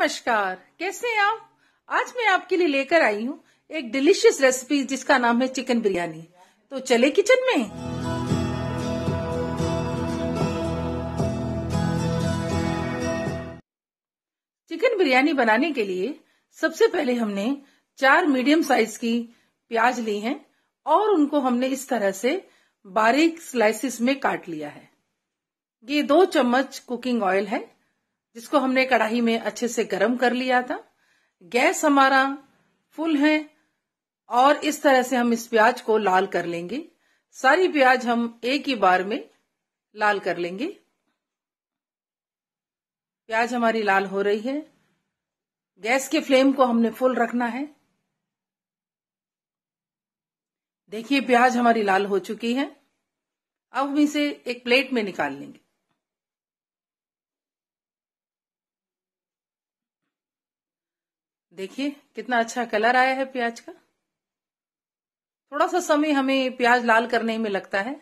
नमस्कार कैसे हैं आप आज मैं आपके लिए लेकर आई हूँ एक डिलीशियस रेसिपी जिसका नाम है चिकन बिरयानी तो चले किचन में चिकन बिरयानी बनाने के लिए सबसे पहले हमने चार मीडियम साइज की प्याज ली हैं और उनको हमने इस तरह से बारीक स्लाइसिस में काट लिया है ये दो चम्मच कुकिंग ऑयल है जिसको हमने कढ़ाई में अच्छे से गर्म कर लिया था गैस हमारा फुल है और इस तरह से हम इस प्याज को लाल कर लेंगे सारी प्याज हम एक ही बार में लाल कर लेंगे प्याज हमारी लाल हो रही है गैस के फ्लेम को हमने फुल रखना है देखिए प्याज हमारी लाल हो चुकी है अब हम इसे एक प्लेट में निकाल लेंगे देखिए कितना अच्छा कलर आया है प्याज का थोड़ा सा समय हमें प्याज लाल करने में लगता है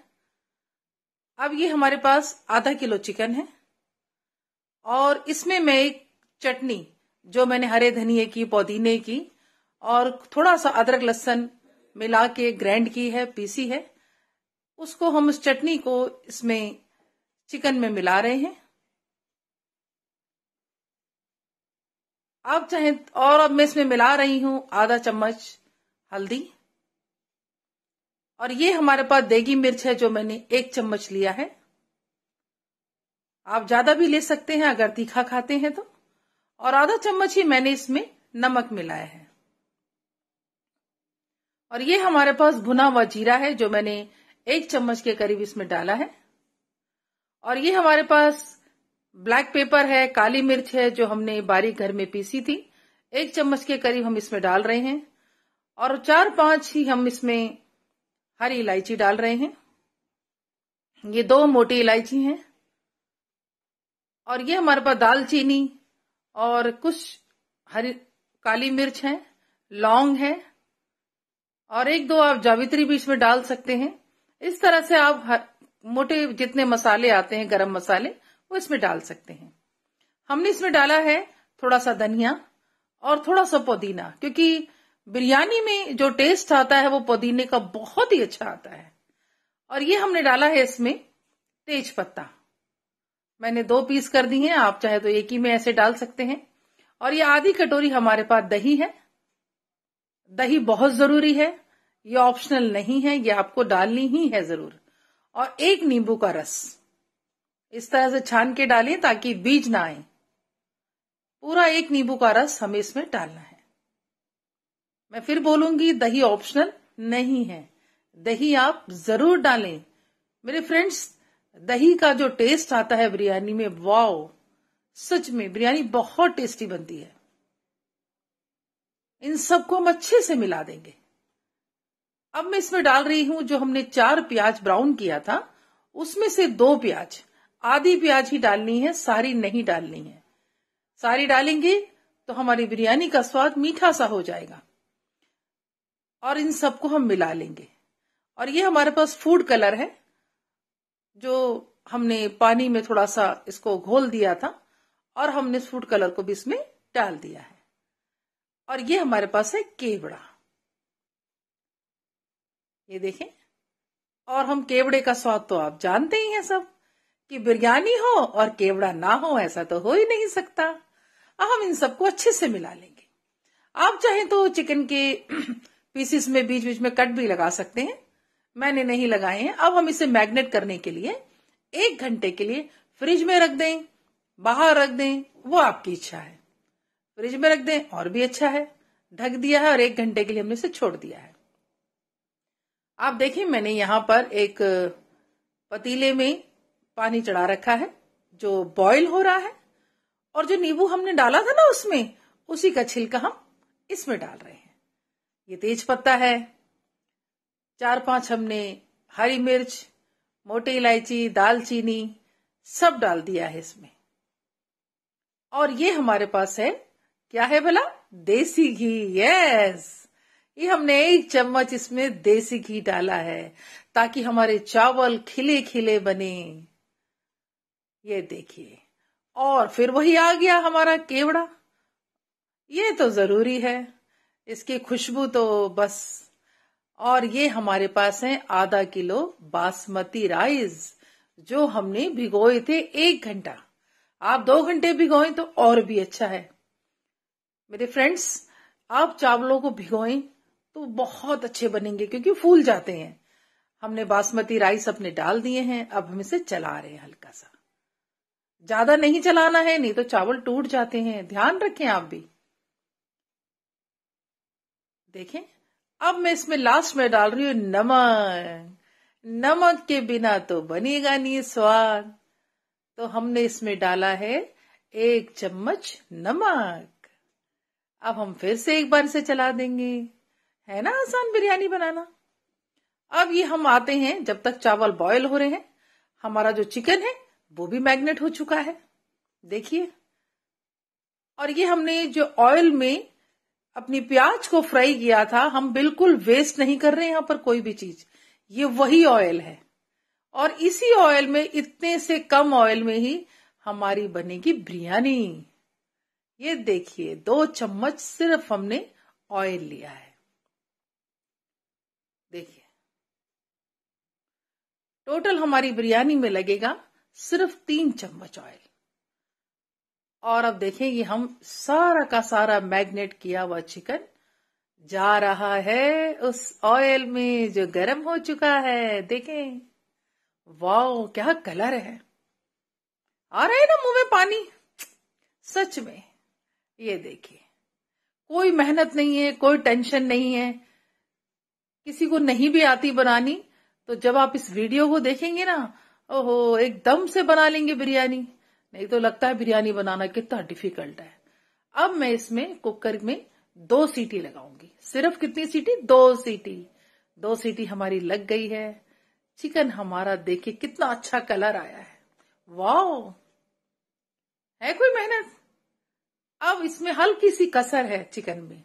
अब ये हमारे पास आधा किलो चिकन है और इसमें मैं एक चटनी जो मैंने हरे धनिए की पुदीने की और थोड़ा सा अदरक लहसन मिला के ग्राइंड की है पीसी है उसको हम उस चटनी को इसमें चिकन में मिला रहे हैं अब चाहे और अब मैं इसमें मिला रही हूं आधा चम्मच हल्दी और ये हमारे पास देगी मिर्च है जो मैंने एक चम्मच लिया है आप ज्यादा भी ले सकते हैं अगर तीखा खाते हैं तो और आधा चम्मच ही मैंने इसमें नमक मिलाया है और ये हमारे पास भुना हुआ जीरा है जो मैंने एक चम्मच के करीब इसमें डाला है और ये हमारे पास ब्लैक पेपर है काली मिर्च है जो हमने बारीक घर में पीसी थी एक चम्मच के करीब हम इसमें डाल रहे हैं और चार पांच ही हम इसमें हरी इलायची डाल रहे हैं ये दो मोटी इलायची हैं और ये हमारे पास दालचीनी और कुछ हरी काली मिर्च है लौंग है और एक दो आप जावित्री भी इसमें डाल सकते हैं इस तरह से आप मोटे जितने मसाले आते हैं गरम मसाले वो इसमें डाल सकते हैं हमने इसमें डाला है थोड़ा सा धनिया और थोड़ा सा पुदीना क्योंकि बिरयानी में जो टेस्ट आता है वो पुदीने का बहुत ही अच्छा आता है और ये हमने डाला है इसमें तेज पत्ता मैंने दो पीस कर दी हैं आप चाहे तो एक ही में ऐसे डाल सकते हैं और ये आधी कटोरी हमारे पास दही है दही बहुत जरूरी है ये ऑप्शनल नहीं है ये आपको डालनी ही है जरूर और एक नींबू का रस इस तरह से छान के डालें ताकि बीज ना आए पूरा एक नींबू का रस हमें इसमें डालना है मैं फिर बोलूंगी दही ऑप्शनल नहीं है दही आप जरूर डालें मेरे फ्रेंड्स दही का जो टेस्ट आता है बिरयानी में वाओ सच में बिरयानी बहुत टेस्टी बनती है इन सबको हम अच्छे से मिला देंगे अब मैं इसमें डाल रही हूं जो हमने चार प्याज ब्राउन किया था उसमें से दो प्याज आधी प्याज ही डालनी है सारी नहीं डालनी है सारी डालेंगे तो हमारी बिरयानी का स्वाद मीठा सा हो जाएगा और इन सबको हम मिला लेंगे और ये हमारे पास फूड कलर है जो हमने पानी में थोड़ा सा इसको घोल दिया था और हमने फूड कलर को भी इसमें डाल दिया है और ये हमारे पास है केवड़ा ये देखें और हम केवड़े का स्वाद तो आप जानते ही हैं सब कि बिरयानी हो और केवड़ा ना हो ऐसा तो हो ही नहीं सकता हम इन सबको अच्छे से मिला लेंगे आप चाहे तो चिकन के पीसेस में बीच बीच में कट भी लगा सकते हैं मैंने नहीं लगाए हैं अब हम इसे मैग्नेट करने के लिए एक घंटे के लिए फ्रिज में रख दें बाहर रख दें वो आपकी इच्छा है फ्रिज में रख दें और भी अच्छा है ढक दिया है और एक घंटे के लिए हमने इसे छोड़ दिया है आप देखिए मैंने यहां पर एक पतीले में पानी चढ़ा रखा है जो बॉईल हो रहा है और जो नींबू हमने डाला था ना उसमें उसी का छिलका हम इसमें डाल रहे हैं ये तेज पत्ता है चार पांच हमने हरी मिर्च मोटी इलायची दालचीनी सब डाल दिया है इसमें और ये हमारे पास है क्या है भला देसी घी यस ये हमने एक चम्मच इसमें देसी घी डाला है ताकि हमारे चावल खिले खिले बने ये देखिए और फिर वही आ गया हमारा केवड़ा ये तो जरूरी है इसकी खुशबू तो बस और ये हमारे पास है आधा किलो बासमती राइस जो हमने भिगोए थे एक घंटा आप दो घंटे भिगोए तो और भी अच्छा है मेरे फ्रेंड्स आप चावलों को भिगोए तो बहुत अच्छे बनेंगे क्योंकि फूल जाते हैं हमने बासमती राइस अपने डाल दिए हैं अब हम इसे चला रहे हैं हल्का सा ज्यादा नहीं चलाना है नहीं तो चावल टूट जाते हैं ध्यान रखें आप भी देखें अब मैं इसमें लास्ट में डाल रही हूं नमक नमक के बिना तो बनेगा नहीं स्वाद तो हमने इसमें डाला है एक चम्मच नमक अब हम फिर से एक बार से चला देंगे है ना आसान बिरयानी बनाना अब ये हम आते हैं जब तक चावल बॉयल हो रहे हैं हमारा जो चिकन है वो भी मैग्नेट हो चुका है देखिए और ये हमने जो ऑयल में अपनी प्याज को फ्राई किया था हम बिल्कुल वेस्ट नहीं कर रहे हैं पर कोई भी चीज ये वही ऑयल है और इसी ऑयल में इतने से कम ऑयल में ही हमारी बनेगी बिरयानी ये देखिए दो चम्मच सिर्फ हमने ऑयल लिया है देखिए टोटल हमारी बिरयानी में लगेगा सिर्फ तीन चम्मच ऑयल और अब देखें हम सारा का सारा मैग्नेट किया हुआ चिकन जा रहा है उस ऑयल में जो गर्म हो चुका है देखें वाओ क्या कलर है आ रहा है ना मुंह में पानी सच में ये देखिए कोई मेहनत नहीं है कोई टेंशन नहीं है किसी को नहीं भी आती बनानी तो जब आप इस वीडियो को देखेंगे ना ओहो एकदम से बना लेंगे बिरयानी नहीं तो लगता है बिरयानी बनाना कितना डिफिकल्ट है अब मैं इसमें कुकर में दो सीटी लगाऊंगी सिर्फ कितनी सीटी दो सीटी दो सीटी हमारी लग गई है चिकन हमारा देखिए कितना अच्छा कलर आया है वाओ है कोई मेहनत अब इसमें हल्की सी कसर है चिकन में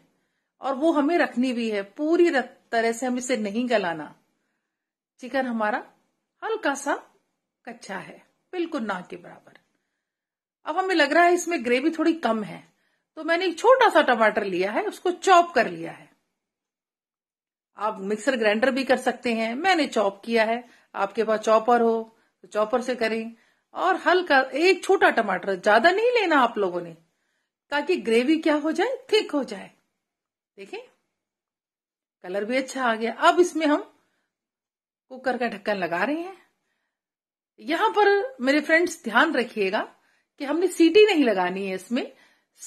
और वो हमें रखनी भी है पूरी तरह से हम इसे नहीं गलाना चिकन हमारा हल्का सा कच्चा है बिल्कुल ना के बराबर अब हमें लग रहा है इसमें ग्रेवी थोड़ी कम है तो मैंने एक छोटा सा टमाटर लिया है उसको चॉप कर लिया है आप मिक्सर ग्राइंडर भी कर सकते हैं मैंने चॉप किया है आपके पास चॉपर हो तो चॉपर से करें और हल्का एक छोटा टमाटर ज्यादा नहीं लेना आप लोगों ने ताकि ग्रेवी क्या हो जाए थिक हो जाए देखें कलर भी अच्छा आ गया अब इसमें हम कुकर का ढक्कन लगा रहे हैं यहां पर मेरे फ्रेंड्स ध्यान रखिएगा कि हमने सीटी नहीं लगानी है इसमें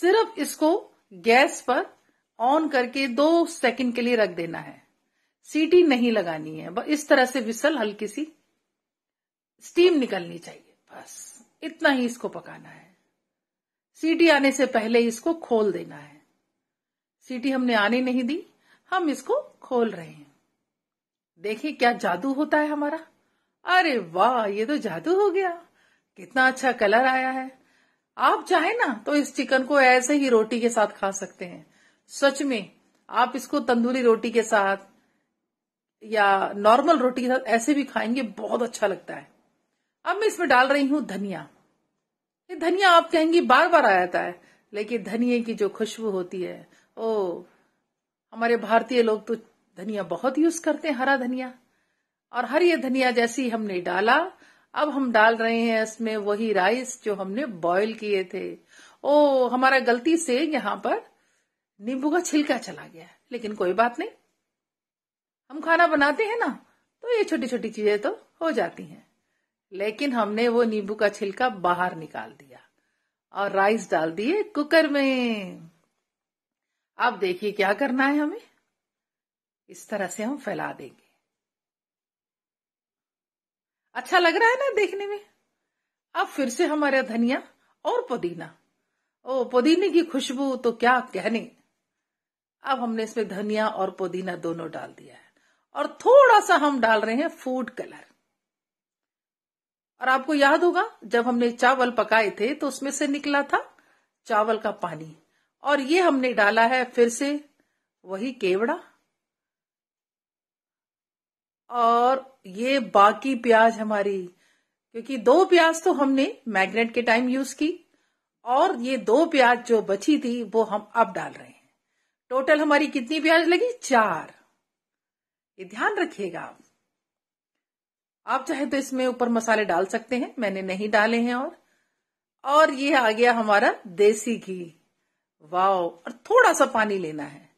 सिर्फ इसको गैस पर ऑन करके दो सेकंड के लिए रख देना है सीटी नहीं लगानी है इस तरह से विसल हल्की सी स्टीम निकलनी चाहिए बस इतना ही इसको पकाना है सीटी आने से पहले इसको खोल देना है सीटी हमने आने नहीं दी हम इसको खोल रहे हैं देखिए क्या जादू होता है हमारा अरे वाह ये तो जादू हो गया कितना अच्छा कलर आया है आप चाहे ना तो इस चिकन को ऐसे ही रोटी के साथ खा सकते हैं सच में आप इसको तंदूरी रोटी के साथ या नॉर्मल रोटी के साथ ऐसे भी खाएंगे बहुत अच्छा लगता है अब मैं इसमें डाल रही हूं धनिया ये धनिया आप कहेंगी बार बार आ जाता है लेकिन धनिया की जो खुशबू होती है ओ हमारे भारतीय लोग तो धनिया बहुत यूज करते हैं हरा धनिया और हरी धनिया जैसी हमने डाला अब हम डाल रहे हैं इसमें वही राइस जो हमने बॉईल किए थे ओ हमारा गलती से यहाँ पर नींबू का छिलका चला गया लेकिन कोई बात नहीं हम खाना बनाते हैं ना तो ये छोटी छोटी चीजें तो हो जाती हैं लेकिन हमने वो नींबू का छिलका बाहर निकाल दिया और राइस डाल दिए कुकर में अब देखिए क्या करना है हमें इस तरह से हम फैला देंगे अच्छा लग रहा है ना देखने में अब फिर से हमारा धनिया और पुदीना ओ पुदीने की खुशबू तो क्या कहने अब हमने इसमें धनिया और पुदीना दोनों डाल दिया है और थोड़ा सा हम डाल रहे हैं फूड कलर और आपको याद होगा जब हमने चावल पकाए थे तो उसमें से निकला था चावल का पानी और ये हमने डाला है फिर से वही केवड़ा और ये बाकी प्याज हमारी क्योंकि दो प्याज तो हमने मैग्नेट के टाइम यूज की और ये दो प्याज जो बची थी वो हम अब डाल रहे हैं टोटल हमारी कितनी प्याज लगी चार ये ध्यान रखिएगा आप आप चाहे तो इसमें ऊपर मसाले डाल सकते हैं मैंने नहीं डाले हैं और और ये आ गया हमारा देसी घी वाओ और थोड़ा सा पानी लेना है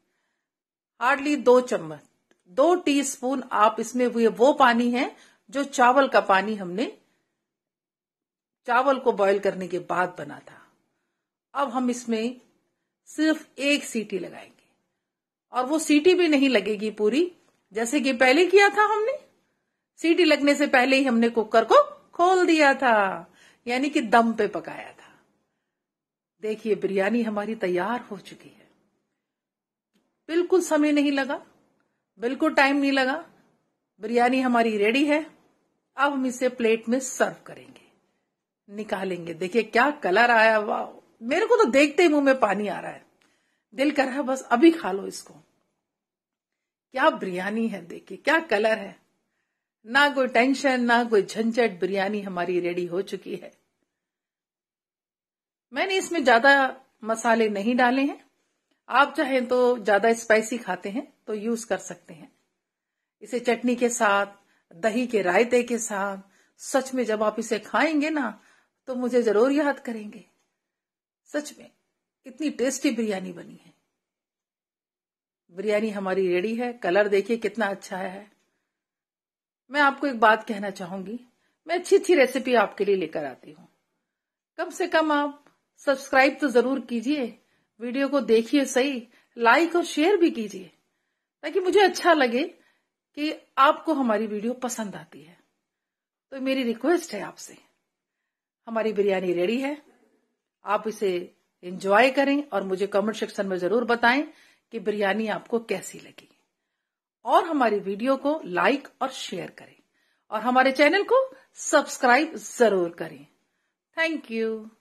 हार्डली दो चम्मच दो टीस्पून आप इसमें हुए वो पानी है जो चावल का पानी हमने चावल को बॉईल करने के बाद बना था अब हम इसमें सिर्फ एक सीटी लगाएंगे और वो सीटी भी नहीं लगेगी पूरी जैसे कि पहले किया था हमने सीटी लगने से पहले ही हमने कुकर को खोल दिया था यानी कि दम पे पकाया था देखिए बिरयानी हमारी तैयार हो चुकी है बिल्कुल समय नहीं लगा बिल्कुल टाइम नहीं लगा बिरयानी हमारी रेडी है अब हम इसे प्लेट में सर्व करेंगे निकालेंगे देखिए क्या कलर आया वाह मेरे को तो देखते ही मुंह में पानी आ रहा है दिल कर रहा है बस अभी खा लो इसको क्या बिरयानी है देखिए क्या कलर है ना कोई टेंशन ना कोई झंझट बिरयानी हमारी रेडी हो चुकी है मैंने इसमें ज्यादा मसाले नहीं डाले हैं आप चाहें तो ज्यादा स्पाइसी खाते हैं तो यूज कर सकते हैं इसे चटनी के साथ दही के रायते के साथ सच में जब आप इसे खाएंगे ना तो मुझे जरूर याद करेंगे सच में इतनी टेस्टी बिरयानी बनी है बिरयानी हमारी रेडी है कलर देखिए कितना अच्छा है मैं आपको एक बात कहना चाहूंगी मैं अच्छी अच्छी रेसिपी आपके लिए लेकर आती हूं कम से कम आप सब्सक्राइब तो जरूर कीजिए वीडियो को देखिए सही लाइक और शेयर भी कीजिए ताकि मुझे अच्छा लगे कि आपको हमारी वीडियो पसंद आती है तो मेरी रिक्वेस्ट है आपसे हमारी बिरयानी रेडी है आप इसे एंजॉय करें और मुझे कमेंट सेक्शन में जरूर बताएं कि बिरयानी आपको कैसी लगी और हमारी वीडियो को लाइक और शेयर करें और हमारे चैनल को सब्सक्राइब जरूर करें थैंक यू